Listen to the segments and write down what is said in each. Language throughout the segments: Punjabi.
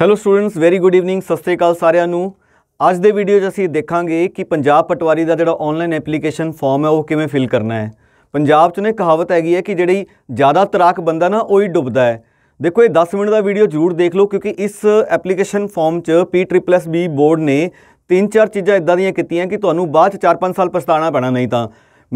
hello students very good evening ਸਤਿ ਸ੍ਰੀ ਅਕਾਲ ਸਾਰਿਆਂ ਨੂੰ ਅੱਜ ਦੇ ਵੀਡੀਓ 'ਚ ਅਸੀਂ ਦੇਖਾਂਗੇ ਕਿ ਪੰਜਾਬ ਪਟਵਾਰੀ ਦਾ ਜਿਹੜਾ ਆਨਲਾਈਨ ਐਪਲੀਕੇਸ਼ਨ ਫਾਰਮ ਹੈ ਉਹ ਕਿਵੇਂ ਫਿਲ ਕਰਨਾ ਹੈ ਪੰਜਾਬ 'ਚ ਨੇ ਕਹਾਵਤ ਹੈਗੀ ਹੈ ਕਿ ਜਿਹੜੀ ਜ਼ਿਆਦਾ ਤਰਾਕ ਬੰਦਾ ਨਾ ਉਹੀ ਡੁੱਬਦਾ ਹੈ ਦੇਖੋ ਇਹ 10 ਮਿੰਟ ਦਾ ਵੀਡੀਓ ਜ਼ਰੂਰ ਦੇਖ ਲਓ ਕਿਉਂਕਿ ਇਸ ਐਪਲੀਕੇਸ਼ਨ ਫਾਰਮ 'ਚ P triple S B board ਨੇ ਤਿੰਨ ਚਾਰ ਚੀਜ਼ਾਂ ਇਦਾਂ ਦੀਆਂ ਕੀਤੀਆਂ ਕਿ ਤੁਹਾਨੂੰ ਬਾਅਦ 'ਚ 4-5 ਸਾਲ ਪਛਤਾਣਾ ਪੈਣਾ ਨਹੀਂ ਤਾਂ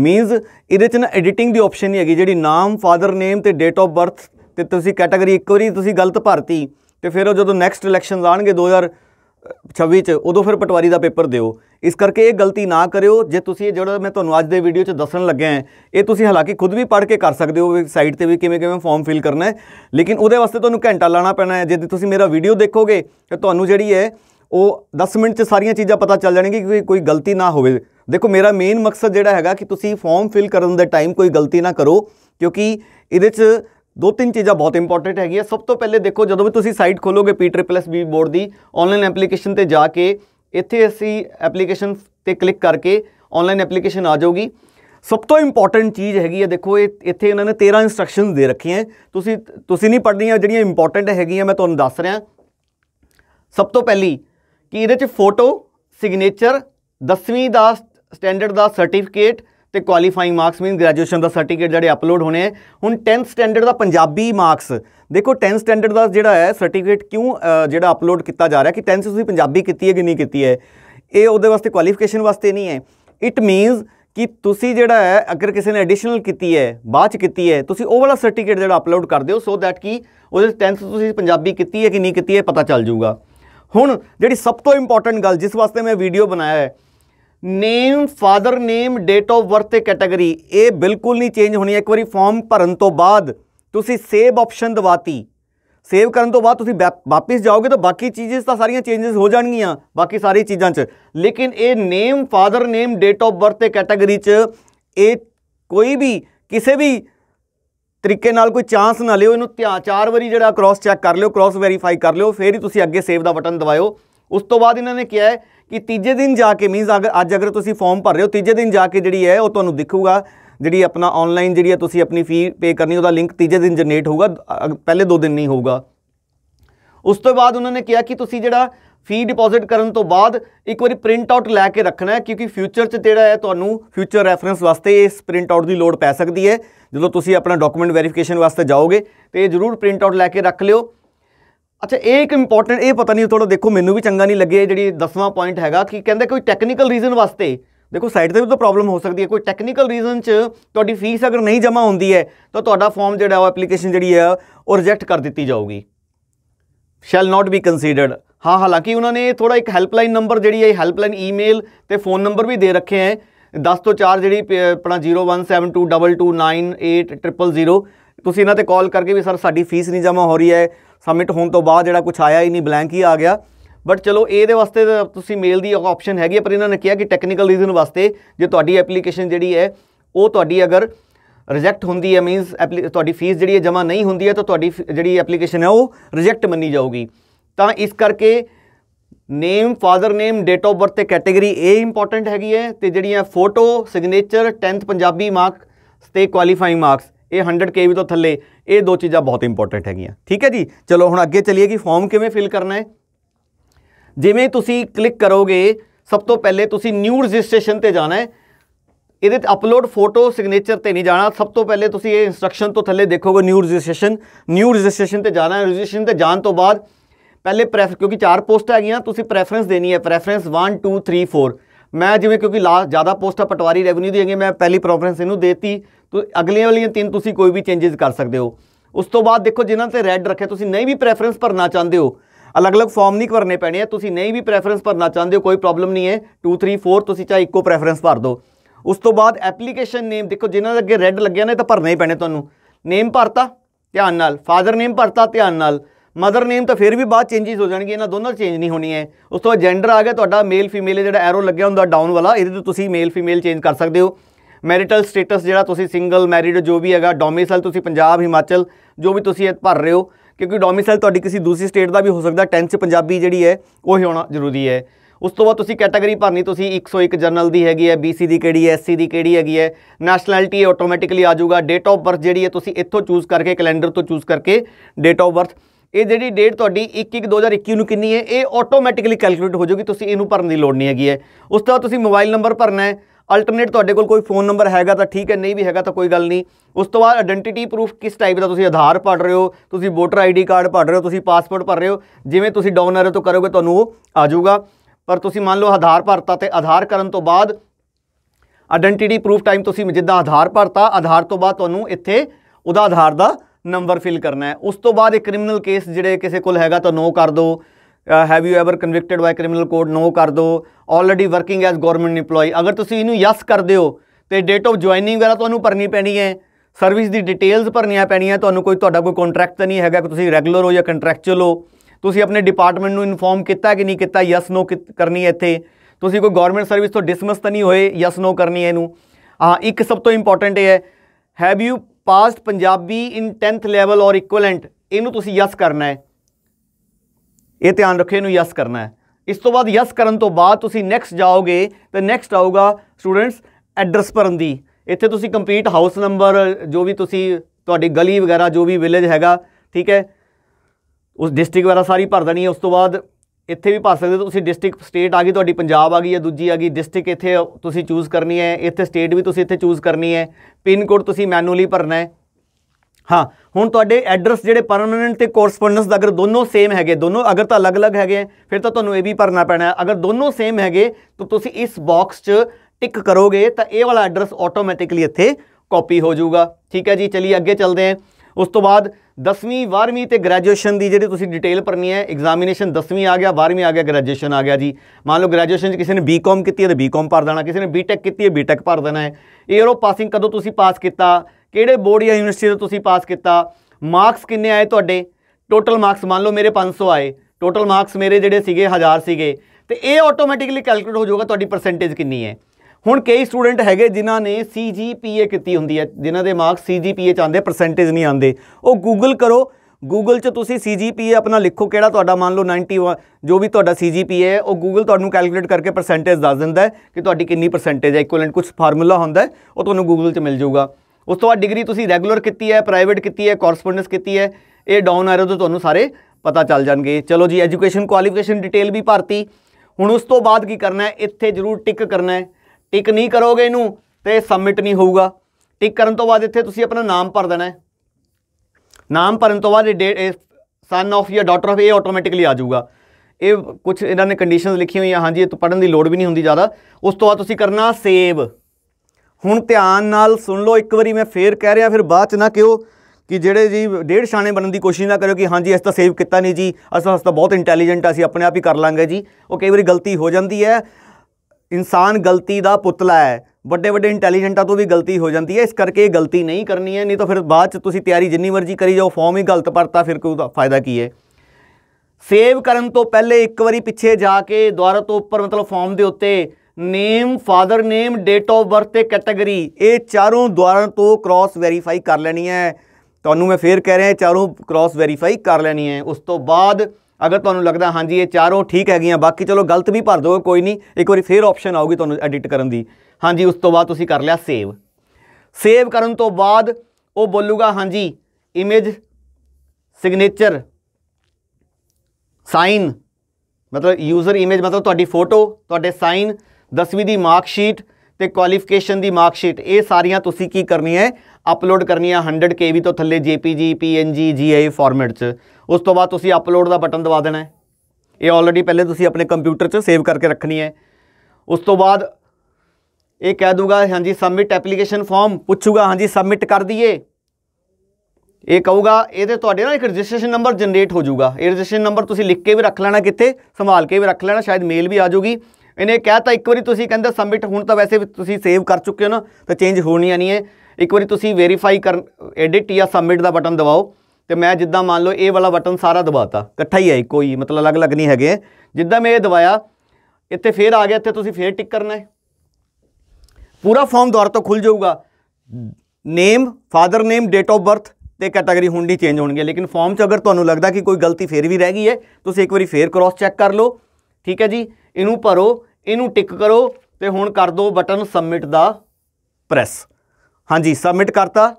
ਮੀਨਸ ਇਹਦੇ 'ਚ ਨਾ ਐਡੀਟਿੰਗ ਦੀ ਆਪਸ਼ਨ ਨਹੀਂ ਹੈਗੀ ਜਿਹੜੀ ਨਾਮ ਫਾਦਰ ਨੇਮ ਤੇ ਡੇਟ ਆਫ ਬਰਥ ਤੇ ਤੁਸੀਂ ਕੈਟਾਗਰੀ ਇੱਕ ਵਾਰੀ ਤੁਸੀਂ ਗਲਤ ਭਰਤੀ ਤੇ ਫਿਰ ਉਹ ਜਦੋਂ ਨੈਕਸਟ ਇਲੈਕਸ਼ਨਸ ਆਣਗੇ 2026 ਚ ਉਦੋਂ ਫਿਰ ਪਟਵਾਰੀ ਦਾ ਪੇਪਰ ਦਿਓ ਇਸ ਕਰਕੇ ਇਹ ਗਲਤੀ ਨਾ ਕਰਿਓ ਜੇ ਤੁਸੀਂ ਇਹ ਜਿਹੜਾ ਮੈਂ ਤੁਹਾਨੂੰ ਅੱਜ ਦੇ ਵੀਡੀਓ 'ਚ ਦੱਸਣ ਲੱਗਿਆ ਇਹ ਤੁਸੀਂ ਹਾਲਾਂਕਿ ਖੁਦ ਵੀ ਪੜ੍ਹ ਕੇ ਕਰ ਸਕਦੇ ਹੋ ਸਾਈਟ ਤੇ ਵੀ ਕਿਵੇਂ ਕਿਵੇਂ ਫਾਰਮ ਫਿਲ ਕਰਨਾ ਹੈ ਲੇਕਿਨ ਉਹਦੇ ਵਾਸਤੇ ਤੁਹਾਨੂੰ ਘੰਟਾ ਲਾਣਾ ਪੈਣਾ ਹੈ ਜੇ ਤੁਸੀਂ ਮੇਰਾ ਵੀਡੀਓ ਦੇਖੋਗੇ ਤੇ ਤੁਹਾਨੂੰ ਜਿਹੜੀ ਹੈ ਉਹ 10 ਮਿੰਟ 'ਚ ਸਾਰੀਆਂ ਚੀਜ਼ਾਂ ਪਤਾ ਚੱਲ ਜਾਣਗੀਆਂ ਕਿ ਕੋਈ ਗਲਤੀ ਨਾ ਹੋਵੇ ਦੇਖੋ ਮੇਰਾ ਮੇਨ ਮਕਸਦ ਜਿਹੜਾ ਹੈਗਾ ਕਿ ਤੁਸੀਂ ਫਾਰਮ ਫਿਲ ਕਰਨ ਦੇ ਟਾਈਮ ਕੋਈ ਗਲਤੀ ਨਾ ਕਰੋ ਕਿਉਂਕਿ ਇਹਦੇ 'ਚ ਦੋ ਤਿੰਨ ਚੀਜ਼ਾਂ ਬਹੁਤ ਇੰਪੋਰਟੈਂਟ ਹੈਗੀਆਂ ਸਭ ਤੋਂ ਪਹਿਲੇ ਦੇਖੋ ਜਦੋਂ ਵੀ ਤੁਸੀਂ ਸਾਈਟ ਖੋਲੋਗੇ P triple S B board ਦੀ ਆਨਲਾਈਨ ਐਪਲੀਕੇਸ਼ਨ ਤੇ ਜਾ ਕੇ ਇੱਥੇ ਅਸੀਂ ਐਪਲੀਕੇਸ਼ਨ ਤੇ ਕਲਿੱਕ ਕਰਕੇ ਆਨਲਾਈਨ ਐਪਲੀਕੇਸ਼ਨ ਆ ਜਾਊਗੀ ਸਭ ਤੋਂ ਇੰਪੋਰਟੈਂਟ ਚੀਜ਼ ਹੈਗੀ ਹੈ ਦੇਖੋ ਇਹ ਇੱਥੇ ਇਹਨਾਂ ਨੇ 13 ਇਨਸਟਰਕਸ਼ਨਸ ਦੇ ਰੱਖੀਆਂ ਤੁਸੀਂ ਤੁਸੀਂ ਨਹੀਂ ਪੜ੍ਹਨੀਆਂ ਜਿਹੜੀਆਂ ਇੰਪੋਰਟੈਂਟ ਹੈਗੀਆਂ ਮੈਂ ਤੁਹਾਨੂੰ ਦੱਸ ਰਿਹਾ ਸਭ ਤੋਂ ਪਹਿਲੀ ਕਿ ਇਹਦੇ 'ਚ ਫੋਟੋ ਸਿਗਨੇਚਰ 10ਵੀਂ ਦਾ ਸਟੈਂਡਰਡ ਦਾ ਸਰਟੀਫਿਕੇਟ ਤੇ ਕੁਆਲੀਫਾਈਂਗ ਮਾਰਕਸ ਮੀਨ ਗ੍ਰੈਜੂਏਸ਼ਨ ਦਾ ਸਰਟੀਫਿਕੇਟ ਜਿਹੜੇ ਅਪਲੋਡ ਹੋਣੇ ਹੁਣ 10th ਸਟੈਂਡਰਡ ਦਾ ਪੰਜਾਬੀ ਮਾਰਕਸ ਦੇਖੋ 10th ਸਟੈਂਡਰਡ ਦਾ ਜਿਹੜਾ ਹੈ ਸਰਟੀਫਿਕੇਟ ਕਿਉਂ ਜਿਹੜਾ ਅਪਲੋਡ ਕੀਤਾ ਜਾ ਰਿਹਾ ਕਿ 10th ਤੁਸੀਂ ਪੰਜਾਬੀ ਕੀਤੀ ਹੈ ਕਿ ਨਹੀਂ ਕੀਤੀ ਹੈ ਇਹ ਉਹਦੇ ਵਾਸਤੇ ਕੁਆਲੀਫਿਕੇਸ਼ਨ ਵਾਸਤੇ ਨਹੀਂ ਹੈ ਇਟ ਮੀਨਸ ਕਿ ਤੁਸੀਂ ਜਿਹੜਾ ਹੈ ਅਗਰ ਕਿਸੇ ਨੇ ਐਡੀਸ਼ਨਲ ਕੀਤੀ ਹੈ ਬਾਅਦ ਚ ਕੀਤੀ ਹੈ ਤੁਸੀਂ ਉਹ ਵਾਲਾ ਸਰਟੀਫਿਕੇਟ ਜਿਹੜਾ ਅਪਲੋਡ ਕਰਦੇ ਹੋ ਸੋ ਥੈਟ ਕਿ ਉਹਦੇ 10th ਤੁਸੀਂ ਪੰਜਾਬੀ ਕੀਤੀ ਹੈ ਕਿ ਨਹੀਂ ਕੀਤੀ ਹੈ ਪਤਾ ਚੱਲ ਜਾਊਗਾ ਹੁਣ ਜਿਹੜੀ ਸਭ ਤੋਂ ਇੰਪੋਰਟੈਂਟ ਗੱਲ ਜਿਸ ਵਾਸਤੇ ਮੈਂ ਵੀਡੀਓ ਬਣਾਇਆ ਹੈ name father name date of birth ਤੇ ਕੈਟਾਗਰੀ ਇਹ ਬਿਲਕੁਲ ਨਹੀਂ ਚੇਂਜ ਹੋਣੀ ਇੱਕ ਵਾਰੀ ਫਾਰਮ ਭਰਨ ਤੋਂ ਬਾਅਦ ਤੁਸੀਂ ਸੇਵ ਆਪਸ਼ਨ ਦਵਾਤੀ ਸੇਵ ਕਰਨ ਤੋਂ ਬਾਅਦ ਤੁਸੀਂ ਵਾਪਸ ਜਾਓਗੇ ਤਾਂ ਬਾਕੀ ਚੀਜ਼ਾਂ ਤਾਂ ਸਾਰੀਆਂ ਚੇਂजेस ਹੋ ਜਾਣਗੀਆਂ ਬਾਕੀ ਸਾਰੀ ਚੀਜ਼ਾਂ 'ਚ ਲੇਕਿਨ ਇਹ name father name date of birth ਤੇ ਕੈਟਾਗਰੀ 'ਚ ਇਹ ਕੋਈ ਵੀ ਕਿਸੇ ਵੀ ਤਰੀਕੇ ਨਾਲ ਕੋਈ ਚਾਂਸ ਨਾ ਲਿਓ ਇਹਨੂੰ ਚਾਰ ਵਾਰੀ ਜਿਹੜਾ ਕ੍ਰਾਸ ਚੈੱਕ ਕਰ ਲਿਓ ਕ੍ਰਾਸ ਵੈਰੀਫਾਈ ਕਰ ਲਿਓ ਫੇਰ ਹੀ ਤੁਸੀਂ ਅੱਗੇ ਸੇਵ ਦਾ ਬਟਨ ਦਬਾਇਓ ਉਸ ਤੋਂ ਬਾਅਦ ਇਹਨਾਂ ਨੇ ਕਿਹਾ ਹੈ ਕਿ ਤੀਜੇ ਦਿਨ ਜਾ ਕੇ ਮੀਨਸ ਅੱਜ ਅਗਰ ਤੁਸੀਂ ਫਾਰਮ ਭਰ ਰਹੇ ਹੋ ਤੀਜੇ ਦਿਨ ਜਾ ਕੇ ਜਿਹੜੀ ਹੈ ਉਹ ਤੁਹਾਨੂੰ ਦਿਖੂਗਾ ਜਿਹੜੀ ਆਪਣਾ ਆਨਲਾਈਨ ਜਿਹੜੀ ਹੈ ਤੁਸੀਂ ਆਪਣੀ ਫੀ ਪੇ ਕਰਨੀ ਉਹਦਾ ਲਿੰਕ ਤੀਜੇ ਦਿਨ ਜਨਰੇਟ ਹੋਊਗਾ ਪਹਿਲੇ ਦੋ ਦਿਨ ਨਹੀਂ ਹੋਊਗਾ ਉਸ ਤੋਂ ਬਾਅਦ ਉਹਨਾਂ ਨੇ ਕਿਹਾ ਕਿ ਤੁਸੀਂ ਜਿਹੜਾ ਫੀ ਡਿਪੋਜ਼ਿਟ ਕਰਨ ਤੋਂ ਬਾਅਦ ਇੱਕ ਵਾਰੀ ਪ੍ਰਿੰਟ ਆਊਟ ਲੈ ਕੇ ਰੱਖਣਾ ਹੈ ਕਿਉਂਕਿ ਫਿਊਚਰ 'ਚ ਜਿਹੜਾ ਹੈ ਤੁਹਾਨੂੰ ਫਿਊਚਰ ਰੈਫਰੈਂਸ ਵਾਸਤੇ ਇਸ ਪ੍ਰਿੰਟ ਆਊਟ ਦੀ ਲੋੜ ਪੈ ਸਕਦੀ ਹੈ ਜਦੋਂ ਤੁਸੀਂ ਆਪਣਾ ਡਾਕੂਮੈਂਟ ਵੈਰੀਫਿਕੇਸ਼ਨ ਵਾਸਤੇ ਜਾਓਗੇ ਤੇ ਇਹ ਜ਼ਰੂਰ ਪ੍ਰਿੰਟ ਆਊਟ ਲੈ ਕੇ ਰੱਖ ਲਿਓ ਅੱਛਾ ਇੱਕ ਇੰਪੋਰਟੈਂਟ ਇਹ ਪਤਾ ਨਹੀਂ ਥੋੜਾ ਦੇਖੋ ਮੈਨੂੰ ਵੀ ਚੰਗਾ ਨਹੀਂ ਲੱਗਿਆ ਜਿਹੜੀ 10ਵਾਂ ਪੁਆਇੰਟ ਹੈਗਾ ਕਿ ਕਹਿੰਦੇ ਕੋਈ ਟੈਕਨੀਕਲ ਰੀਜ਼ਨ ਵਾਸਤੇ ਦੇਖੋ ਸਾਈਟ ਤੇ ਵੀ ਤਾਂ ਪ੍ਰੋਬਲਮ ਹੋ ਸਕਦੀ ਹੈ ਕੋਈ ਟੈਕਨੀਕਲ ਰੀਜ਼ਨ 'ਚ ਤੁਹਾਡੀ ਫੀਸ ਅਗਰ ਨਹੀਂ ਜਮਾ ਹੁੰਦੀ ਹੈ ਤਾਂ ਤੁਹਾਡਾ ਫਾਰਮ ਜਿਹੜਾ ਉਹ ਐਪਲੀਕੇਸ਼ਨ ਜਿਹੜੀ ਹੈ ਉਹ ਰਿਜੈਕਟ ਕਰ ਦਿੱਤੀ ਜਾਊਗੀ ਸ਼ੈਲ ਨਾਟ ਬੀ ਕਨਸੀਡਰਡ ਹਾਂ ਹਾਲਾਂਕਿ ਉਹਨਾਂ ਨੇ ਥੋੜਾ ਇੱਕ ਹੈਲਪਲਾਈਨ ਨੰਬਰ ਜਿਹੜੀ ਹੈ ਹੈਲਪਲਾਈਨ ਈਮੇਲ ਤੇ ਫੋਨ ਨੰਬਰ ਵੀ ਦੇ ਰੱਖੇ ਹੈ 10 ਤੋਂ 4 ਜਿਹੜੀ ਆਪਣਾ 01722298000 ਤੁਸੀਂ ਇਹਨਾਂ ਤੇ ਕਾਲ ਕਰਕੇ ਵੀ ਸਰ ਸਾਡੀ ਫੀਸ ਨਹੀਂ ਜਮਾ ਹੋ ਰਹੀ ਹੈ ਸਬਮਿਟ ਹੋਣ ਤੋਂ ਬਾਅਦ ਜਿਹੜਾ ਕੁਝ ਆਇਆ ਹੀ ਨਹੀਂ ਬਲੈਂਕ ਹੀ ਆ ਗਿਆ ਬਟ ਚਲੋ ਇਹਦੇ ਵਾਸਤੇ ਤੁਸੀਂ ਮੇਲ ਦੀ ਆਪਸ਼ਨ ਹੈਗੀ ਪਰ ਇਹਨਾਂ ਨੇ ਕਿਹਾ ਕਿ ਟੈਕਨੀਕਲ ਰੀਜ਼ਨ ਵਾਸਤੇ ਜੇ ਤੁਹਾਡੀ ਐਪਲੀਕੇਸ਼ਨ ਜਿਹੜੀ ਹੈ ਉਹ ਤੁਹਾਡੀ ਅਗਰ ਰਿਜੈਕਟ ਹੁੰਦੀ ਹੈ ਮੀਨਸ ਤੁਹਾਡੀ ਫੀਸ ਜਿਹੜੀ ਹੈ ਜਮ੍ਹਾਂ ਨਹੀਂ ਹੁੰਦੀ ਹੈ ਤਾਂ ਤੁਹਾਡੀ ਜਿਹੜੀ ਐਪਲੀਕੇਸ਼ਨ ਹੈ ਉਹ ਰਿਜੈਕਟ ਮੰਨੀ ਜਾਊਗੀ ਤਾਂ ਇਸ ਕਰਕੇ name father name date of birth ਤੇ ਕੈਟਾਗਰੀ ਏ ਇੰਪੋਰਟੈਂਟ ਹੈਗੀ ਹੈ ਤੇ ਜਿਹੜੀਆਂ photo signature 10th Punjabi mark ਤੇ ਕੁਆਲੀਫਾਈਂਗ ਮਾਰਕਸ ਇਹ 100 ਕੇਵੀ ਤੋਂ ਥੱਲੇ ਇਹ ਦੋ ਚੀਜ਼ਾਂ ਬਹੁਤ ਇੰਪੋਰਟੈਂਟ ਹੈਗੀਆਂ ਠੀਕ ਹੈ ਜੀ ਚਲੋ ਹੁਣ ਅੱਗੇ ਚੱਲੀਏ ਕਿ ਫਾਰਮ ਕਿਵੇਂ ਫਿਲ ਕਰਨਾ ਹੈ ਜਿਵੇਂ ਤੁਸੀਂ ਕਲਿੱਕ ਕਰੋਗੇ ਸਭ ਤੋਂ ਪਹਿਲੇ ਤੁਸੀਂ ਨਿਊ ਰਜਿਸਟ੍ਰੇਸ਼ਨ ਤੇ ਜਾਣਾ ਹੈ ਇਹਦੇ ਤੇ ਅਪਲੋਡ ਫੋਟੋ ਸਿਗਨੇਚਰ ਤੇ ਨਹੀਂ ਜਾਣਾ ਸਭ ਤੋਂ ਪਹਿਲੇ ਤੁਸੀਂ ਇਹ ਇਨਸਟਰਕਸ਼ਨ ਤੋਂ ਥੱਲੇ ਦੇਖੋਗੇ ਨਿਊ ਰਜਿਸਟ੍ਰੇਸ਼ਨ ਨਿਊ ਰਜਿਸਟ੍ਰੇਸ਼ਨ ਤੇ ਜਾਣਾ ਹੈ ਰਜਿਸਟ੍ਰੇਸ਼ਨ ਤੇ ਜਾਣ ਤੋਂ ਬਾਅਦ ਪਹਿਲੇ ਪ੍ਰੈਫਰ ਕਿਉਂਕਿ ਚਾਰ ਪੋਸਟ ਹੈਗੀਆਂ ਤੁਸੀਂ ਪ੍ਰੈਫਰੈਂਸ ਦੇਣੀ ਹੈ ਪ੍ਰੈਫਰੈਂਸ 1 2 3 4 ਮੈਂ ਜਿਵੇਂ ਕਿਉਂਕਿ ਲਾ ਜ਼ਿਆਦਾ ਪੋਸਟਾ ਪਟਵਾਰੀ ਰੈਵਨਿਊ ਦੀ ਹੈਗੇ ਮੈਂ ਪਹਿਲੀ ਪ੍ਰੋਫਰੈਂਸ ਇਹਨੂੰ ਦੇਤੀ ਤੋ ਅਗਲੀਆਂ ਵਾਲੀਆਂ ਤਿੰਨ ਤੁਸੀਂ ਕੋਈ ਵੀ ਚੇਂਜਸ ਕਰ ਸਕਦੇ ਹੋ ਉਸ ਤੋਂ ਬਾਅਦ ਦੇਖੋ ਜਿਨ੍ਹਾਂ ਤੇ ਰੈੱਡ ਰੱਖਿਆ ਤੁਸੀਂ ਨਹੀਂ ਵੀ ਪ੍ਰੈਫਰੈਂਸ ਭਰਨਾ ਚਾਹੁੰਦੇ ਹੋ ਅਲੱਗ-ਅਲੱਗ ਫਾਰਮ ਨਹੀਂ ਭਰਨੇ ਪੈਣੇ ਆ ਤੁਸੀਂ ਨਹੀਂ ਵੀ ਪ੍ਰੈਫਰੈਂਸ ਭਰਨਾ ਚਾਹੁੰਦੇ ਹੋ ਕੋਈ ਪ੍ਰੋਬਲਮ ਨਹੀਂ ਹੈ 2 3 4 ਤੁਸੀਂ ਚਾਹੇ ਇੱਕੋ ਪ੍ਰੈਫਰੈਂਸ ਭਰ ਦਿਓ ਉਸ ਤੋਂ ਬਾਅਦ ਐਪਲੀਕੇਸ਼ਨ ਨੇਮ ਦੇਖੋ ਜਿਨ੍ਹਾਂ ਦੇ ਅੱਗੇ ਰੈੱਡ ਲੱਗਿਆ ਨੇ ਤਾਂ ਭਰਨਾ ਹੀ ਪੈਣੇ ਤੁਹਾਨੂੰ ਨੇਮ ਭਰਤਾ ਧਿਆਨ ਨਾਲ ਫਾਦਰ ਨੇਮ ਭਰਤਾ ਧਿਆਨ ਨਾਲ ਮਦਰ ਨੇਮ ਤਾਂ ਫਿਰ ਵੀ ਬਾਅਦ ਚੇਂਜਸ ਹੋ ਜਾਣਗੇ ਇਹਨਾਂ ਦੋਨਾਂ ਚੇਂਜ ਨਹੀਂ ਹੋਣੀ ਹੈ ਉਸ ਤੋਂ ਜੈਂਡਰ ਆ ਗਿਆ ਤੁਹਾਡਾ ਮੇਲ ਫੀਮੇਲ ਜਿਹੜਾ ਐਰੋ ਲੱਗਿਆ ਹੁੰਦਾ ਡਾਊਨ ਵਾਲਾ ਇਹਦੇ ਤੋਂ ਤੁਸੀਂ ਮੇਲ ਫੀਮੇਲ ਚੇਂਜ ਕਰ ਸਕਦੇ ਹੋ ਮੈਰਿਟਲ ਸਟੇਟਸ ਜਿਹੜਾ ਤੁਸੀਂ ਸਿੰਗਲ ਮੈਰਿਡ ਜੋ ਵੀ ਹੈਗਾ ਡੋਮਿਸਾਈਲ ਤੁਸੀਂ ਪੰਜਾਬ ਹਿਮਾਚਲ ਜੋ ਵੀ ਤੁਸੀਂ ਇਹ ਭਰ ਰਹੇ ਹੋ ਕਿਉਂਕਿ ਡੋਮਿਸਾਈਲ ਤੁਹਾਡੀ ਕਿਸੇ ਦੂਸਰੀ ਸਟੇਟ ਦਾ ਵੀ ਹੋ ਸਕਦਾ ਟੈਂਸ ਪੰਜਾਬੀ ਜਿਹੜੀ ਹੈ ਉਹ ਹੀ ਹੋਣਾ ਜ਼ਰੂਰੀ ਹੈ ਉਸ ਤੋਂ ਬਾਅਦ ਤੁਸੀਂ ਕੈਟਾਗਰੀ ਭਰਨੀ ਤੁਸੀਂ 101 ਜਨਰਲ ਦੀ ਹੈਗੀ ਹੈ BC ਦੀ ਕਿਹੜੀ ਹੈ SC ਦੀ ਕਿਹੜੀ ਹੈਗੀ ਹੈ ਨੈਸ਼ਨੈਲਿਟੀ ਆਟੋਮੈਟਿਕਲੀ ਆ ਜਾਊਗਾ ਡੇਟ ਆਫ ਬਰਥ ਜਿਹੜੀ ਹੈ ਤੁਸੀਂ ਇੱਥੋਂ ਚੂਜ਼ ਕਰਕੇ ਕੈਲੰਡਰ ਤੋਂ ਚੂਜ਼ ਕਰਕੇ ਡੇਟ ਆਫ ਬਰਥ ਇਹ ਜਿਹੜੀ ਡੇਟ ਤੁਹਾਡੀ 1/1/2021 ਨੂੰ ਕਿੰਨੀ ਹੈ ਇਹ ਆਟੋਮੈਟਿਕਲੀ ਕੈਲਕੂਲੇਟ ਹੋ ਜਾਊਗੀ ਤੁਸੀਂ ਇਹਨੂੰ ਭਰਨ ਦੀ ਲੋੜ ਨਹੀਂ ਹੈਗੀ ਹੈ ਉਸ ਤੋਂ ਬਾਅਦ ਤੁਸੀਂ ਮੋਬਾਈਲ ਨੰਬਰ ਭਰਨਾ ਹੈ ਅਲਟਰਨੇਟ ਤੁਹਾਡੇ ਕੋਲ ਕੋਈ ਫੋਨ ਨੰਬਰ ਹੈਗਾ ਤਾਂ ਠੀਕ ਹੈ ਨਹੀਂ ਵੀ ਹੈਗਾ ਤਾਂ ਕੋਈ ਗੱਲ ਨਹੀਂ ਉਸ ਤੋਂ ਬਾਅਦ ਆਇਡੈਂਟੀਟੀ ਪ੍ਰੂਫ ਕਿਸ ਟਾਈਪ ਦਾ ਤੁਸੀਂ ਆਧਾਰ ਭਰ ਰਹੇ ਹੋ ਤੁਸੀਂ ਵੋਟਰ ਆਈਡੀ ਕਾਰਡ ਭਰ ਰਹੇ ਹੋ ਤੁਸੀਂ ਪਾਸਪੋਰਟ ਭਰ ਰਹੇ ਹੋ ਜਿਵੇਂ ਤੁਸੀਂ ਡਾਊਨਰ ਤੋਂ ਕਰੋਗੇ ਤੁਹਾਨੂੰ ਉਹ ਆ ਜਾਊਗਾ ਪਰ ਤੁਸੀਂ ਮੰਨ ਲਓ ਆਧਾਰ ਭਰਤਾ ਤੇ ਆਧਾਰ ਕਰਨ ਤੋਂ ਬਾਅਦ ਆਇਡੈਂਟੀਟੀ ਪ੍ਰੂਫ ਟਾਈਮ ਤੁਸੀਂ ਜਿੱਦਾਂ ਆਧਾਰ ਭਰਤਾ ਆਧਾਰ ਤੋਂ ਬਾਅਦ ਤੁਹਾਨੂੰ ਇੱਥੇ ਉਹਦਾ ਆਧਾਰ ਦਾ ਨੰਬਰ ਫਿਲ ਕਰਨਾ ਹੈ ਉਸ ਤੋਂ ਬਾਅਦ ਇੱਕ ਕ੍ਰਿਮੀਨਲ ਕੇਸ ਜਿਹੜੇ ਕਿਸੇ ਕੋਲ ਹੈਗਾ ਤਾਂ ਨੋ ਕਰ ਦਿਓ have you ever convicted by criminal code no ਕਰ ਦਿਓ already working as government EMPLOYEE ਅਗਰ ਤੁਸੀਂ ਇਹਨੂੰ ਯੈਸ ਕਰਦੇ ਹੋ ਤੇ ਡੇਟ ਆਫ ਜੁਆਇਨਿੰਗ ਵਗੈਰਾ ਤੁਹਾਨੂੰ ਭਰਨੀ ਪੈਣੀ ਹੈ ਸਰਵਿਸ ਦੀ ਡਿਟੇਲਸ ਭਰਨੀਆਂ ਪੈਣੀਆਂ ਤੁਹਾਨੂੰ ਕੋਈ ਤੁਹਾਡਾ ਕੋਈ ਕੰਟਰੈਕਟ ਤਾਂ ਨਹੀਂ ਹੈਗਾ ਕਿ ਤੁਸੀਂ ਰੈਗੂਲਰ ਹੋ ਜਾਂ ਕੰਟਰੈਕਚੁਅਲ ਹੋ ਤੁਸੀਂ ਆਪਣੇ ਡਿਪਾਰਟਮੈਂਟ ਨੂੰ ਇਨਫੋਰਮ ਕੀਤਾ ਕਿ ਨਹੀਂ ਕੀਤਾ ਯੈਸ ਨੋ ਕਰਨੀ ਹੈ ਇੱਥੇ ਤੁਸੀਂ ਕੋਈ ਗਵਰਨਮੈਂਟ ਸਰਵਿਸ ਤੋਂ ਡਿਸਮਿਸ ਤਾਂ ਨਹੀਂ ਹੋਏ ਯੈਸ ਨੋ ਕਰਨੀ ਹੈ ਇਹਨੂੰ ਹਾਂ ਇੱਕ ਸਭ ਤੋਂ ਇੰਪੋਰਟੈਂਟ ਇਹ ਹੈ have you passed Punjabi in 10th level or equivalent ਇਹਨੂੰ ਤੁਸੀਂ ਯੈਸ ਕਰਨਾ ਹੈ ਇਹ ਧਿਆਨ ਰੱਖੇ ਇਹਨੂੰ ਯੈਸ ਕਰਨਾ ਹੈ ਇਸ ਤੋਂ ਬਾਅਦ ਯੈਸ ਕਰਨ ਤੋਂ ਬਾਅਦ ਤੁਸੀਂ ਨੈਕਸਟ ਜਾਓਗੇ ਤੇ ਨੈਕਸਟ ਆਊਗਾ ਸਟੂਡੈਂਟਸ ਐਡਰੈਸ ਭਰਨ ਦੀ ਇੱਥੇ ਤੁਸੀਂ ਕੰਪਲੀਟ ਹਾਊਸ ਨੰਬਰ ਜੋ ਵੀ ਤੁਸੀਂ ਤੁਹਾਡੀ ਗਲੀ ਵਗੈਰਾ ਜੋ ਵੀ ਵਿਲੇਜ ਹੈਗਾ ਠੀਕ ਹੈ ਉਸ ਡਿਸਟ੍ਰਿਕਟ ਵਗੈਰਾ ਸਾਰੀ ਭਰ ਦੇਣੀ ਹੈ ਉਸ ਤੋਂ ਬਾਅਦ ਇੱਥੇ ਵੀ ਭਰ ਸਕਦੇ ਹੋ ਤੁਸੀਂ ਡਿਸਟ੍ਰਿਕਟ ਸਟੇਟ ਆ ਗਈ ਤੁਹਾਡੀ ਪੰਜਾਬ ਆ ਗਈ ਜਾਂ ਦੂਜੀ ਆ ਗਈ ਡਿਸਟ੍ਰਿਕਟ ਇੱਥੇ ਤੁਸੀਂ ਚੂਜ਼ ਕਰਨੀ ਹੈ ਇੱਥੇ ਸਟੇਟ ਵੀ ਤੁਸੀਂ ਇੱਥੇ ਚੂਜ਼ ਕਰਨੀ ਹੈ ਪਿਨ ਕੋਡ ਤੁਸੀਂ ਮੈਨੂਅਲੀ ਭਰਨਾ ਹੈ ਹਾਂ ਹੁਣ ਤੁਹਾਡੇ ਐਡਰੈਸ ਜਿਹੜੇ ਪਰਮਨੈਂਟ ਤੇ ਕੋਰਸਪੋਂਡੈਂਸ ਦਾ ਅਗਰ ਦੋਨੋਂ ਸੇਮ ਹੈਗੇ ਦੋਨੋਂ ਅਗਰ ਤਾਂ ਅਲੱਗ-ਅਲੱਗ ਹੈਗੇ ਫਿਰ ਤਾਂ ਤੁਹਾਨੂੰ ਇਹ ਵੀ ਭਰਨਾ ਪੈਣਾ ਹੈ ਅਗਰ ਦੋਨੋਂ ਸੇਮ ਹੈਗੇ ਤਾਂ ਤੁਸੀਂ ਇਸ ਬਾਕਸ 'ਚ ਟਿਕ ਕਰੋਗੇ ਤਾਂ ਇਹ ਵਾਲਾ ਐਡਰੈਸ ਆਟੋਮੈਟਿਕਲੀ ਇੱਥੇ ਕਾਪੀ ਹੋ ਜਾਊਗਾ ਠੀਕ ਹੈ ਜੀ ਚਲਿਏ ਅੱਗੇ ਚੱਲਦੇ ਹਾਂ ਉਸ ਤੋਂ ਬਾਅਦ 10ਵੀਂ 12ਵੀਂ ਤੇ ਗ੍ਰੈਜੂਏਸ਼ਨ ਦੀ ਜਿਹੜੀ ਤੁਸੀਂ ਡਿਟੇਲ ਭਰਨੀ ਹੈ ਐਗਜ਼ਾਮੀਨੇਸ਼ਨ 10ਵੀਂ ਆ ਗਿਆ 12ਵੀਂ ਆ ਗਿਆ ਗ੍ਰੈਜੂਏਸ਼ਨ ਆ ਗਿਆ ਜੀ ਮੰਨ ਲਓ ਗ੍ਰੈਜੂਏਸ਼ਨ 'ਚ ਕਿਸੇ ਨੇ ਬੀਕਾਮ ਕੀਤੀ ਹੈ ਤਾਂ ਬੀਕਾਮ ਭਰ ਦੇਣਾ ਕਿਸੇ ਨੇ ਬੀਟੈਕ ਕੀਤੀ ਹੈ ਬੀਟੈਕ ਭਰ ਦੇਣਾ ਹੈ ਏਅਰੋ ਪਾਸਿੰਗ ਕਦੋਂ ਤੁਸੀਂ ਪਾਸ ਕੀਤਾ ਕਿਹੜੇ ਬੋਰਡ ਜਾਂ ਯੂਨੀਵਰਸਿਟੀ ਤੋਂ ਤੁਸੀਂ ਪਾਸ ਕੀਤਾ ਮਾਰਕਸ ਕਿੰਨੇ ਆਏ ਤੁਹਾਡੇ ਟੋਟਲ ਮਾਰਕਸ ਮੰਨ ਲਓ ਮੇਰੇ 500 ਆਏ ਟੋਟਲ ਮਾਰਕਸ ਮੇਰੇ ਜਿਹੜੇ ਸੀਗੇ 1000 ਸੀਗੇ ਤੇ ਇਹ ਆਟੋਮੈਟਿਕਲੀ ਕੈਲਕੂਲੇਟ ਹੋ ਜਾਊਗਾ ਤੁਹਾਡੀ ਪਰਸੈਂਟੇਜ ਕਿੰਨੀ ਹੈ ਹੁਣ ਕਈ ਸਟੂਡੈਂਟ ਹੈਗੇ ਜਿਨ੍ਹਾਂ ਨੇ CGPA ਕੀਤੀ ਹੁੰਦੀ ਹੈ ਜਿਨ੍ਹਾਂ ਦੇ ਮਾਰਕਸ CGPA ਚ ਆਉਂਦੇ ਪਰਸੈਂਟੇਜ ਨਹੀਂ ਆਉਂਦੇ ਉਹ ਗੂਗਲ ਕਰੋ ਗੂਗਲ 'ਚ ਤੁਸੀਂ CGPA ਆਪਣਾ ਲਿਖੋ ਕਿਹੜਾ ਤੁਹਾਡਾ ਮੰਨ ਲਓ 91 ਜੋ ਵੀ ਤੁਹਾਡਾ CGPA ਹੈ ਉਹ ਗੂਗਲ ਤੁਹਾਨੂੰ ਕੈਲਕੂਲੇਟ ਕਰਕੇ ਪਰਸੈਂਟੇਜ ਦੱਸ ਦਿੰਦਾ ਹੈ ਕਿ ਤੁਹਾਡੀ ਕਿੰਨੀ ਪਰਸੈਂਟੇਜ ਹੈ ਇਕੁਇਵਲੈਂਟ ਕੁਝ ਫਾਰਮੂਲਾ ਹੁੰਦਾ ਉਹ ਤੁਹਾਨੂੰ ਗੂਗਲ 'ਚ ਮਿਲ ਜਾਊਗਾ ਉਸ ਤੋਂ ਬਾਅਦ ਡਿਗਰੀ ਤੁਸੀਂ ਰੈਗੂਲਰ ਕੀਤੀ ਹੈ ਪ੍ਰਾਈਵੇਟ ਕੀਤੀ ਹੈ ਕੋਰਸਪੋਂਡੈਂਸ ਕੀਤੀ ਹੈ ਇਹ ਡਾਊਨ ਐਰੋ ਤੋਂ ਤੁਹਾਨੂੰ ਸਾਰੇ ਪਤਾ ਚੱਲ ਜਾਣਗੇ ਚਲੋ ਜੀ ਐਜੂਕੇਸ਼ਨ ਕੁਆਲੀਫਿਕੇਸ਼ਨ ਡਿਟੇਲ ਵੀ ਭਰਤੀ ਹੁਣ ਉਸ ਤੋਂ ਬਾਅਦ ਕੀ ਕਰਨਾ ਹੈ ਇੱਥੇ ਜ਼ਰੂਰ ਟਿਕ ਕਰਨਾ ਹੈ ਟਿਕ ਨਹੀਂ ਕਰੋਗੇ ਇਹਨੂੰ ਤੇ ਸਬਮਿਟ ਨਹੀਂ ਹੋਊਗਾ ਟਿਕ ਕਰਨ ਤੋਂ ਬਾਅਦ ਇੱਥੇ ਤੁਸੀਂ ਆਪਣਾ ਨਾਮ ਭਰ ਦੇਣਾ ਹੈ ਨਾਮ ਭਰਨ ਤੋਂ ਬਾਅਦ ਇਹ son of or daughter of ਇਹ ਆਟੋਮੈਟਿਕਲੀ ਆ ਜਾਊਗਾ ਇਹ ਕੁਝ ਇਹਨਾਂ ਨੇ ਕੰਡੀਸ਼ਨਸ ਲਿਖੀਆਂ ਹੋਈਆਂ ਹਾਂਜੀ ਇਹ ਤੋਂ ਪੜਨ ਦੀ ਲੋੜ ਵੀ ਨਹੀਂ ਹੁੰਦੀ ਜ਼ਿਆਦਾ ਉਸ ਤੋਂ ਬਾਅਦ ਤੁਸੀਂ ਕਰਨਾ ਸੇਵ ਹੁਣ ਧਿਆਨ ਨਾਲ ਸੁਣ ਲਓ ਇੱਕ ਵਾਰੀ ਮੈਂ ਫੇਰ ਕਹਿ ਰਿਹਾ ਫਿਰ ਬਾਅਦ ਚ ਨਾ ਕਿਉਂ ਕਿ ਜਿਹੜੇ ਜੀ ਡੇਢ ਛਾਣੇ ਬਣਨ ਦੀ ਕੋਸ਼ਿਸ਼ ਨਾ ਕਰਿਓ ਕਿ ਹਾਂਜੀ ਅਸੀਂ ਤਾਂ ਸੇਵ ਕੀਤਾ ਨਹੀਂ ਜੀ ਅਸਾਂ ਅਸਾਂ ਬਹੁਤ ਇੰਟੈਲੀਜੈਂਟ ਆ ਅਸੀਂ ਆਪਣੇ ਆਪ ਹੀ ਕਰ ਲਾਂਗੇ ਜੀ ਉਹ ਕਈ ਵਾਰੀ ਗਲਤੀ ਹੋ ਜਾਂਦੀ ਹੈ ਇਨਸਾਨ ਗਲਤੀ ਦਾ ਪੁਤਲਾ ਹੈ ਵੱਡੇ ਵੱਡੇ ਇੰਟੈਲੀਜੈਂਟਾਂ ਤੋਂ ਵੀ ਗਲਤੀ ਹੋ ਜਾਂਦੀ ਹੈ ਇਸ ਕਰਕੇ ਗਲਤੀ ਨਹੀਂ ਕਰਨੀ ਹੈ ਨਹੀਂ ਤਾਂ ਫਿਰ ਬਾਅਦ ਚ ਤੁਸੀਂ ਤਿਆਰੀ ਜਿੰਨੀ ਮਰਜ਼ੀ ਕਰੀ ਜਾਓ ਫਾਰਮ ਹੀ ਗਲਤ ਭਰਤਾ ਫਿਰ ਕੋਈ ਫਾਇਦਾ ਕੀ ਹੈ ਸੇਵ ਕਰਨ ਤੋਂ ਪਹਿਲੇ ਇੱਕ ਵਾਰੀ ਪਿੱਛੇ ਜਾ ਕੇ ਦੁਆਰਾ ਤੋਂ ਉੱਪਰ ਮਤਲਬ ਫਾਰਮ ਦੇ ਉੱਤੇ name father name date of birth ਤੇ ਕੈਟਾਗਰੀ ਇਹ ਚਾਰੋਂ ਦੁਆਰਾ ਤੋਂ ਕ੍ਰਾਸ ਵੈਰੀਫਾਈ ਕਰ ਲੈਣੀ ਹੈ ਤੁਹਾਨੂੰ ਮੈਂ ਫੇਰ ਕਹਿ ਰਿਹਾ ਚਾਰੋਂ ਕ੍ਰਾਸ ਵੈਰੀਫਾਈ ਕਰ ਲੈਣੀ ਹੈ ਉਸ ਤੋਂ ਬਾਅਦ ਅਗਰ ਤੁਹਾਨੂੰ ਲੱਗਦਾ ਹਾਂਜੀ ਇਹ ਚਾਰੋਂ ਠੀਕ ਹੈਗੀਆਂ ਬਾਕੀ ਚਲੋ ਗਲਤ ਵੀ ਭਰ ਦੋ ਕੋਈ ਨਹੀਂ ਇੱਕ ਵਾਰੀ ਫੇਰ ਆਪਸ਼ਨ ਆਊਗੀ ਤੁਹਾਨੂੰ ਐਡਿਟ ਕਰਨ ਦੀ ਹਾਂਜੀ ਉਸ ਤੋਂ ਬਾਅਦ ਤੁਸੀਂ ਕਰ ਲਿਆ ਸੇਵ ਸੇਵ ਕਰਨ ਤੋਂ ਬਾਅਦ ਉਹ ਬੋਲੂਗਾ ਹਾਂਜੀ ਇਮੇਜ ਸਿਗਨੇਚਰ ਸਾਈਨ ਮਤਲਬ ਯੂਜ਼ਰ ਇਮੇਜ ਮਤਲਬ ਤੁਹਾਡੀ ਫੋਟੋ ਤੁਹਾਡੇ ਸਾਈਨ 10ਵੀਂ ਦੀ ਮਾਰਕ ਸ਼ੀਟ ਤੇ ਕੁਆਲੀਫਿਕੇਸ਼ਨ ਦੀ ਮਾਰਕਸ਼ੀਟ ਇਹ ਸਾਰੀਆਂ ਤੁਸੀਂ ਕੀ ਕਰਨੀ ਹੈ ਅਪਲੋਡ ਕਰਨੀ ਹੈ 100 ਕੇਵੀ ਤੋਂ ਥੱਲੇ ਜੀਪੀਜੀ ਪੀਐਨਜੀ ਜੀਆਈ ਫਾਰਮੈਟ 'ਚ ਉਸ ਤੋਂ ਬਾਅਦ ਤੁਸੀਂ ਅਪਲੋਡ ਦਾ ਬਟਨ ਦਬਾ ਦੇਣਾ ਹੈ ਇਹ ਆਲਰੇਡੀ ਪਹਿਲੇ ਤੁਸੀਂ ਆਪਣੇ ਕੰਪਿਊਟਰ 'ਚ ਸੇਵ ਕਰਕੇ ਰੱਖਣੀ ਹੈ ਉਸ ਤੋਂ ਬਾਅਦ ਇਹ ਕਹਿ ਦੂਗਾ ਹਾਂਜੀ ਸਬਮਿਟ ਐਪਲੀਕੇਸ਼ਨ ਫਾਰਮ ਪੁੱਛੂਗਾ ਹਾਂਜੀ ਸਬਮਿਟ ਕਰ ਦਈਏ ਇਹ ਕਹੂਗਾ ਇਹਦੇ ਤੁਹਾਡੇ ਨਾਲ ਇੱਕ ਰਜਿਸਟ੍ਰੇਸ਼ਨ ਨੰਬਰ ਜਨਰੇਟ ਹੋ ਜਾਊਗਾ ਇਹ ਰਜਿਸਟ੍ਰੇਸ਼ਨ ਨੰਬਰ ਤੁਸੀਂ ਲਿਖ ਕੇ ਵੀ ਰੱਖ ਲੈਣਾ ਕਿੱਥੇ ਸੰਭਾਲ ਕੇ ਵੀ ਰੱਖ ਲੈਣਾ ਸ਼ਾਇਦ ਮੇਲ ਵੀ ਆ ਜਾਊਗੀ ਇਹਨੇ ਕਹਿਤਾ ਇੱਕ ਵਾਰੀ ਤੁਸੀਂ ਕਹਿੰਦੇ ਸਬਮਿਟ ਹੁਣ ਤਾਂ ਵੈਸੇ ਤੁਸੀਂ ਸੇਵ ਕਰ ਚੁੱਕੇ ਹੋ ਨਾ ਤਾਂ ਚੇਂਜ ਹੋਣੀ ਨਹੀਂ ਹੈ ਇੱਕ ਵਾਰੀ ਤੁਸੀਂ ਵੈਰੀਫਾਈ ਕਰ ਐਡਿਟ ਜਾਂ ਸਬਮਿਟ ਦਾ ਬਟਨ ਦਬਾਓ ਤੇ ਮੈਂ ਜਿੱਦਾਂ ਮੰਨ ਲਓ ਇਹ ਵਾਲਾ ਬਟਨ ਸਾਰਾ ਦਬਾਤਾ ਇਕੱਠਾ ਹੀ ਹੈ ਇੱਕੋ ਹੀ ਮਤਲਬ ਅਲੱਗ-ਅਲੱਗ ਨਹੀਂ ਹੈਗੇ ਜਿੱਦਾਂ ਮੈਂ ਇਹ ਦਬਾਇਆ ਇੱਥੇ ਫੇਰ ਆ ਗਿਆ ਇੱਥੇ ਤੁਸੀਂ ਫੇਰ ਟਿਕ ਕਰਨਾ ਹੈ ਪੂਰਾ ਫਾਰਮ ਦੁਆਰ ਤੋਂ ਖੁੱਲ ਜਾਊਗਾ name father name date of birth ਤੇ ਕੈਟਾਗਰੀ ਹੁਣ ਨਹੀਂ ਚੇਂਜ ਹੋਣਗੇ ਲੇਕਿਨ ਫਾਰਮ 'ਚ ਅਗਰ ਤੁਹਾਨੂੰ ਲੱਗਦਾ ਕਿ ਕੋਈ ਗਲਤੀ ਫੇਰ ਵੀ ਰਹਿ ਗਈ ਹੈ ਤੁਸੀਂ ਇੱਕ ਵਾਰੀ ਫੇਰ ਕ੍ਰਾਸ ਚੈੱਕ ਕਰ ਲਓ ਠੀਕ ਹੈ ਜੀ ਇਹਨੂੰ ਭਰੋ ਇਹਨੂੰ ਟਿਕ ਕਰੋ ਤੇ ਹੁਣ ਕਰ ਦੋ ਬਟਨ ਸਬਮਿਟ ਦਾ ਪ੍ਰੈਸ ਹਾਂਜੀ ਸਬਮਿਟ ਕਰਤਾ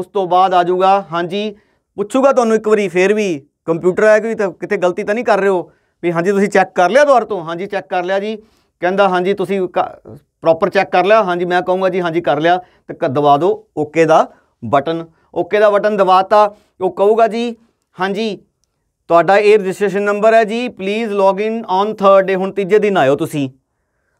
ਉਸ ਤੋਂ ਬਾਅਦ ਆ ਜਾਊਗਾ ਹਾਂਜੀ ਪੁੱਛੂਗਾ ਤੁਹਾਨੂੰ ਇੱਕ ਵਾਰੀ ਫੇਰ ਵੀ ਕੰਪਿਊਟਰ ਹੈ ਕੋਈ ਤਾਂ ਕਿਤੇ ਗਲਤੀ ਤਾਂ ਨਹੀਂ ਕਰ ਰਹੇ ਹੋ ਵੀ ਹਾਂਜੀ ਤੁਸੀਂ ਚੈੱਕ ਕਰ ਲਿਆ ਦੁਆਰ ਤੋਂ ਹਾਂਜੀ ਚੈੱਕ ਕਰ ਲਿਆ ਜੀ ਕਹਿੰਦਾ ਹਾਂਜੀ ਤੁਸੀਂ ਪ੍ਰੋਪਰ ਚੈੱਕ ਕਰ ਲਿਆ ਹਾਂਜੀ ਮੈਂ ਕਹੂੰਗਾ ਜੀ ਹਾਂਜੀ ਕਰ ਲਿਆ ਤੇ ਦਬਾ ਦਿਓ ਓਕੇ ਦਾ ਬਟਨ ਓਕੇ ਦਾ ਬਟਨ ਦਬਾਤਾ ਉਹ ਕਹੂਗਾ ਜੀ ਹਾਂਜੀ ਤੁਹਾਡਾ ਇਹ ਰਜਿਸਟ੍ਰੇਸ਼ਨ ਨੰਬਰ ਹੈ ਜੀ ਪਲੀਜ਼ ਲੌਗਇਨ ਔਨ 3rd ਡੇ ਹੁਣ ਤੀਜੇ ਦਿਨ ਆਇਓ ਤੁਸੀਂ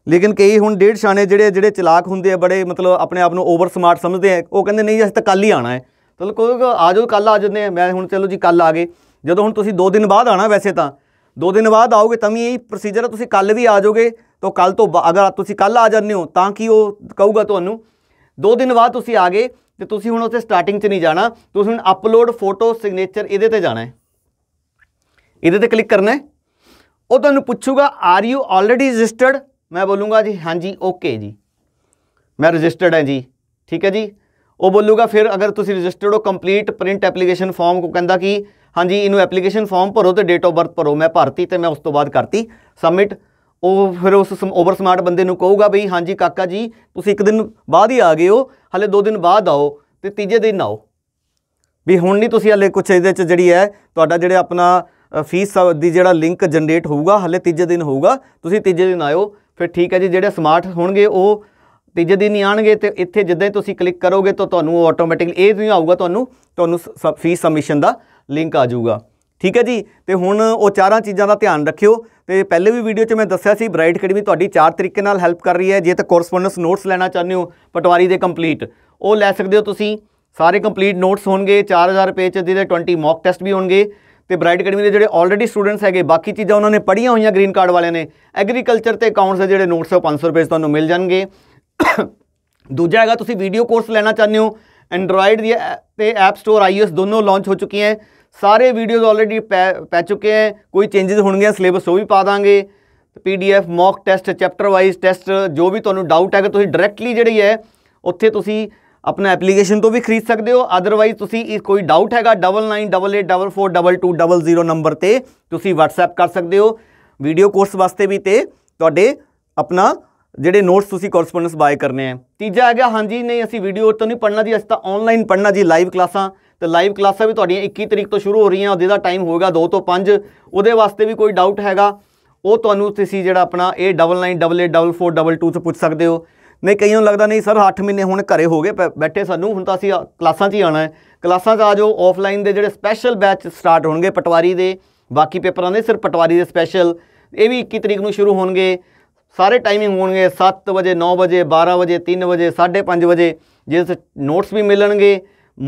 ਲੇਕਿਨ ਕਈ ਹੁਣ ਡੇਢ ਸ਼ਾਨੇ ਜਿਹੜੇ ਜਿਹੜੇ ਚਲਾਕ ਹੁੰਦੇ ਆ ਬੜੇ ਮਤਲਬ ਆਪਣੇ ਆਪ ਨੂੰ ਓਵਰ ਸਮਾਰਟ ਸਮਝਦੇ ਆ ਉਹ ਕਹਿੰਦੇ ਨਹੀਂ ਅਸੀਂ ਤਾਂ ਕੱਲ ਹੀ ਆਣਾ ਹੈ ਚਲੋ ਕੋਈ ਆਜੋ ਕੱਲ ਆ ਜਾਂਦੇ ਆ ਮੈਂ ਹੁਣ ਚਲੋ ਜੀ ਕੱਲ ਆ ਗਏ ਜਦੋਂ ਹੁਣ ਤੁਸੀਂ 2 ਦਿਨ ਬਾਅਦ ਆਣਾ ਵੈਸੇ ਤਾਂ 2 ਦਿਨ ਬਾਅਦ ਆਓਗੇ ਤਾਂ ਵੀ ਇਹ ਪ੍ਰੋਸੀਜਰ ਤੁਸੀਂ ਕੱਲ ਵੀ ਆ ਜਾਓਗੇ ਤਾਂ ਕੱਲ ਤੋਂ ਅਗਰ ਤੁਸੀਂ ਕੱਲ ਆ ਜਾਂਦੇ ਹੋ ਤਾਂ ਕਿ ਉਹ ਕਹੂਗਾ ਤੁਹਾਨੂੰ 2 ਦਿਨ ਬਾਅਦ ਤੁਸੀਂ ਆ ਗਏ ਤੇ ਤੁਸੀਂ ਹੁਣ ਉੱਥੇ ਸਟਾਰਟਿੰਗ 'ਚ ਨਹੀਂ ਜਾਣਾ ਤੁਸੀਂ ਹੁਣ ਅਪਲੋਡ ਫੋਟੋ ਸਿਗਨੇਚਰ ਇਹਦੇ ਤੇ ਜਾਣਾ ਹੈ ਇਹਦੇ ਤੇ ਕਲਿੱਕ ਕਰਨਾ ਹੈ ਉਹ ਤੁਹਾਨੂੰ ਪੁੱਛੂਗਾ ਆਰ ਯੂ ਆਲਰੇਡੀ ਰਜਿਸਟਰਡ ਮੈਂ ਬੋਲੂੰਗਾ ਜੀ ਹਾਂਜੀ ਓਕੇ ਜੀ ਮੈਂ ਰਜਿਸਟਰਡ ਹਾਂ ਜੀ ਠੀਕ ਹੈ ਜੀ ਉਹ ਬੋਲੂਗਾ ਫਿਰ ਅਗਰ ਤੁਸੀਂ ਰਜਿਸਟਰਡ ਹੋ ਕੰਪਲੀਟ ਪ੍ਰਿੰਟ ਐਪਲੀਕੇਸ਼ਨ ਫਾਰਮ ਕੋ ਕਹਿੰਦਾ ਕਿ ਹਾਂਜੀ ਇਹਨੂੰ ਐਪਲੀਕੇਸ਼ਨ ਫਾਰਮ ਭਰੋ ਤੇ ਡੇਟ ਆਫ ਬਰਥ ਭਰੋ ਮੈਂ ਭਰਤੀ ਤੇ ਮੈਂ ਉਸ ਤੋਂ ਬਾਅਦ ਕਰਤੀ ਸਬਮਿਟ ਉਹ ਫਿਰ ਉਸ ਓਵਰ ਸਮਾਰਟ ਬੰਦੇ ਨੂੰ ਕਹੂਗਾ ਬਈ ਹਾਂਜੀ ਕਾਕਾ ਜੀ ਤੁਸੀਂ ਇੱਕ ਦਿਨ ਬਾਅਦ ਹੀ ਆ ਗਏ ਹੋ ਹਲੇ ਦੋ ਦਿਨ ਬਾਅਦ ਆਓ ਤੇ ਤੀਜੇ ਦਿਨ ਆਓ ਵੀ ਹੁਣ ਨਹੀਂ ਤੁਸੀਂ ਹਲੇ ਕੁਝ ਇਹਦੇ ਚ ਜਿਹੜੀ ਹੈ ਤੁਹਾਡਾ ਜਿਹੜੇ ਆਪਣਾ ਫੀਸ ਦੀ ਜਿਹੜਾ ਲਿੰਕ ਜਨਰੇਟ ਹੋਊਗਾ ਹਲੇ ਤੀਜੇ ਦਿਨ ਹੋਊਗਾ ਤੁਸੀਂ ਤੀਜੇ ਦਿਨ ਆਇਓ ਫਿਰ ਠੀਕ ਹੈ ਜੀ ਜਿਹੜੇ ਸਮਾਰਟ ਹੋਣਗੇ ਉਹ ਤੀਜੇ ਦਿਨ ਹੀ ਆਣਗੇ ਤੇ ਇੱਥੇ ਜਿੱਦਾਂ ਹੀ ਤੁਸੀਂ ਕਲਿੱਕ ਕਰੋਗੇ ਤਾਂ ਤੁਹਾਨੂੰ ਉਹ ਆਟੋਮੈਟਿਕਲੀ ਇਹ ਨਹੀਂ ਆਊਗਾ ਤੁਹਾਨੂੰ ਤੁਹਾਨੂੰ ਫੀਸ ਸਬਮਿਸ਼ਨ ਦਾ ਲਿੰਕ ਆ ਜਾਊਗਾ ਠੀਕ ਹੈ ਜੀ ਤੇ ਹੁਣ ਉਹ ਚਾਰਾਂ ਚੀਜ਼ਾਂ ਦਾ ਧਿਆਨ ਰੱਖਿਓ ਤੇ ਪਹਿਲੇ ਵੀ ਵੀਡੀਓ 'ਚ ਮੈਂ ਦੱਸਿਆ ਸੀ ਬ੍ਰਾਈਟ ਅਕੈਡਮੀ ਤੁਹਾਡੀ ਚਾਰ ਤਰੀਕੇ ਨਾਲ ਹੈਲਪ ਕਰ ਰਹੀ ਹੈ ਜੇ ਤਾਂ ਕੋਰਸਪੋਂਡੈਂਸ ਨੋਟਸ ਲੈਣਾ ਚਾਹੁੰਦੇ ਹੋ ਪਟਵਾਰੀ ਦੇ ਕੰਪਲੀਟ ਉਹ ਲੈ ਸਕਦੇ ਹੋ ਤੁਸੀਂ ਸਾਰੇ ਕੰਪਲੀਟ ਨੋਟਸ ਹੋਣਗੇ 4000 ਰੁਪਏ 'ਚ ਜਿਹਦੇ 20 ਮੌਕ ਟੈਸਟ ਵੀ ਹੋਣਗੇ ਤੇ ਬ੍ਰਾਈਟ ਅਕੈਡਮੀ ਦੇ ਜਿਹੜੇ ਆਲਰੇਡੀ ਸਟੂਡੈਂਟਸ ਹੈਗੇ ਬਾਕੀ ਚੀਜ਼ਾਂ ਉਹਨਾਂ ਨੇ ਪੜ੍ਹੀਆਂ ਹੋਈਆਂ ਗ੍ਰੀਨ ਕਾਰਡ ਵਾਲਿਆਂ ਨੇ ਐਗਰੀਕਲਚਰ ਤੇ ਅਕਾਊਂਟਸ ਦੇ ਜਿਹੜੇ ਨੋਟਸ ਆ 500 ਰੁਪਏ ਤੁਹਾਨੂੰ ਮਿਲ ਜਾਣਗੇ ਦੂਜਾ ਹੈਗਾ ਤੁਸੀਂ ਵੀਡੀਓ ਕੋਰਸ ਲੈਣਾ ਚਾਹੁੰਦੇ ਹੋ ਐਂਡਰੋਇਡ ਦੀ ਤੇ ਐਪ ਸਟੋਰ ਆਈਓਐਸ ਦੋਨੋਂ ਲਾਂਚ ਹੋ ਚੁੱਕੀਆਂ ਹੈ ਸਾਰੇ ਵੀਡੀਓਜ਼ ਆਲਰੇਡੀ ਪੈ ਚੁੱਕੇ ਹੈ ਕੋਈ ਚੇਂजेस ਹੋਣਗੇ ਸਿਲੇਬਸ ਉਹ ਵੀ ਪਾ ਦਾਂਗੇ PDF mock test chapter wise test ਜੋ ਵੀ ਤੁਹਾਨੂੰ ਡਾਊਟ ਹੈਗਾ ਤੁਸੀਂ ਡਾਇਰੈਕਟਲੀ ਜਿਹੜੀ ਹੈ ਉੱਥੇ ਤੁਸੀਂ ਆਪਣਾ ਐਪਲੀਕੇਸ਼ਨ ਤੋਂ ਵੀ ਖਰੀਦ ਸਕਦੇ ਹੋ ਅਦਰਵਾਈਜ਼ ਤੁਸੀਂ ਕੋਈ ਡਾਊਟ ਹੈਗਾ 9988442200 ਨੰਬਰ ਤੇ ਤੁਸੀਂ WhatsApp ਕਰ ਸਕਦੇ ਹੋ ਵੀਡੀਓ ਕੋਰਸ ਵਾਸਤੇ ਵੀ ਤੇ ਤੁਹਾਡੇ ਆਪਣਾ ਜਿਹੜੇ ਨੋਟਸ ਤੁਸੀਂ ਕੋਰਸਪੋਂਡੈਂਸ ਬਾਏ ਕਰਨੇ ਆ ਤੀਜਾ ਆ ਗਿਆ ਹਾਂਜੀ ਨਹੀਂ ਅਸੀਂ ਵੀਡੀਓ ਤੋਂ ਨਹੀਂ ਪੜਨਾ ਜੀ ਅਸੀਂ ਤਾਂ ਆਨਲਾਈਨ ਪੜਨਾ ਜੀ ਲਾਈਵ ਕਲਾਸਾਂ ਤੇ ਲਾਈਵ ਕਲਾਸਾਂ ਵੀ ਤੁਹਾਡੀਆਂ 21 ਤਰੀਕ ਤੋਂ ਸ਼ੁਰੂ ਹੋ ਰਹੀਆਂ ਉਹਦੇ ਦਾ ਟਾਈਮ ਹੋਏਗਾ 2 ਤੋਂ 5 ਉਹਦੇ ਵਾਸਤੇ ਵੀ ਕੋਈ ਡਾਊਟ ਹੈਗਾ ਉਹ ਤੁਹਾਨੂੰ ਤੁਸੀਂ ਜਿਹੜਾ ਆਪਣਾ ਇਹ 99884422 ਤੋਂ ਪੁੱਛ ਸਕਦੇ ਹੋ ਨਹੀਂ ਕਈਆਂ ਨੂੰ ਲੱਗਦਾ ਨਹੀਂ ਸਰ 8 ਮਹੀਨੇ ਹੁਣ ਘਰੇ ਹੋ ਗਏ ਬੈਠੇ ਸਾਨੂੰ ਹੁਣ ਤਾਂ ਅਸੀਂ ਕਲਾਸਾਂ 'ਚ ਹੀ ਆਣਾ ਹੈ ਕਲਾਸਾਂ 'ਚ ਆ ਜਾਓ ਆਫਲਾਈਨ ਦੇ ਜਿਹੜੇ ਸਪੈਸ਼ਲ ਬੈਚ ਸਟਾਰਟ ਹੋਣਗੇ ਪਟਵਾਰੀ ਦੇ ਬਾਕੀ ਪੇਪਰਾਂ ਦੇ ਸਿਰਫ ਪਟਵਾਰੀ ਦੇ ਸਪੈਸ਼ਲ ਇਹ ਵੀ 21 ਤਰੀਕ ਨੂੰ ਸ਼ੁਰੂ ਹੋਣਗੇ ਸਾਰੇ ਟਾਈਮਿੰਗ ਹੋਣਗੇ 7 ਵਜੇ 9 ਵਜੇ 12 ਵਜੇ 3 ਵਜੇ 5:30 ਵਜੇ ਜਿਸ ਨੋਟਸ ਵੀ ਮਿਲਣਗੇ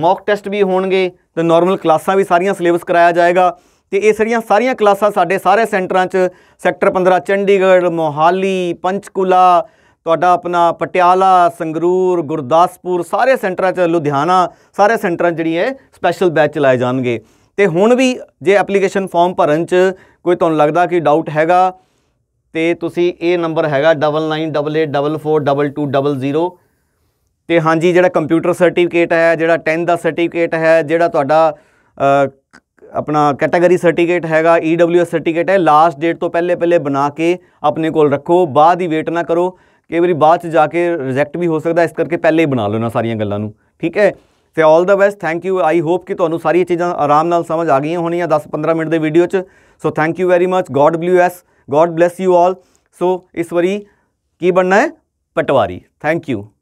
ਮੌਕ ਟੈਸਟ ਵੀ ਹੋਣਗੇ ਤੇ ਨਾਰਮਲ ਕਲਾਸਾਂ ਵੀ ਸਾਰੀਆਂ ਸਿਲੇਬਸ ਕਰਾਇਆ ਜਾਏਗਾ ਤੇ ਇਹ ਸੜੀਆਂ ਸਾਰੀਆਂ ਕਲਾਸਾਂ ਸਾਡੇ ਸਾਰੇ ਸੈਂਟਰਾਂ 'ਚ ਸੈਕਟਰ 15 ਚੰਡੀਗੜ੍ਹ ਮੋਹਾਲੀ ਪੰਚਕੂਲਾ ਤੁਹਾਡਾ ਆਪਣਾ ਪਟਿਆਲਾ ਸੰਗਰੂਰ ਗੁਰਦਾਸਪੁਰ ਸਾਰੇ ਸੈਂਟਰਾਂ 'ਚ ਲੁਧਿਆਣਾ ਸਾਰੇ ਸੈਂਟਰਾਂ ਜਿਹੜੀ ਹੈ ਸਪੈਸ਼ਲ ਬੈਚ ਚਲਾਏ ਜਾਣਗੇ ਤੇ ਹੁਣ ਵੀ ਜੇ ਐਪਲੀਕੇਸ਼ਨ ਫਾਰਮ ਭਰਨ 'ਚ ਕੋਈ ਤੁਹਾਨੂੰ ਲੱਗਦਾ ਕਿ ਡਾਊਟ ਹੈਗਾ ਤੇ ਤੁਸੀਂ ਇਹ ਨੰਬਰ ਹੈਗਾ 9988442200 ਤੇ ਹਾਂਜੀ ਜਿਹੜਾ ਕੰਪਿਊਟਰ ਸਰਟੀਫਿਕੇਟ ਹੈ ਜਿਹੜਾ 10 ਦਾ ਸਰਟੀਫਿਕੇਟ ਹੈ ਜਿਹੜਾ ਤੁਹਾਡਾ ਆਪਣਾ ਕੈਟਾਗਰੀ ਸਰਟੀਫਿਕੇਟ ਹੈਗਾ ਈਡਬਲਯੂਐਸ e ਸਰਟੀਫਿਕੇਟ ਹੈ ਲਾਸਟ ਡੇਟ ਤੋਂ ਪਹਿਲੇ ਪਹਿਲੇ ਬਣਾ ਕੇ ਆਪਣੇ ਕੋਲ ਰੱਖੋ ਬਾਅਦ ਹੀ ਵੇਟ ਨਾ ਕਰੋ ਕਈ ਵਾਰੀ ਬਾਅਦ ਚ ਜਾ ਕੇ ਰਿਜੈਕਟ ਵੀ ਹੋ ਸਕਦਾ ਇਸ ਕਰਕੇ ਪਹਿਲੇ ਹੀ ਬਣਾ ਲਓ ਨਾ ਸਾਰੀਆਂ ਗੱਲਾਂ ਨੂੰ ਠੀਕ ਹੈ ਤੇ all the best thank you I hope ਕਿ ਤੁਹਾਨੂੰ ਸਾਰੀਆਂ ਚੀਜ਼ਾਂ ਆਰਾਮ ਨਾਲ ਸਮਝ ਆ ਗਈਆਂ ਹੋਣੀਆਂ 10-15 ਮਿੰਟ ਦੇ ਵੀਡੀਓ 'ਚ so thank you very much God bless God bless you all so ਇਸ ਵਾਰੀ ਕੀ ਬਣਨਾ ਹੈ ਪਟਵਾਰੀ ਥੈਂਕ ਯੂ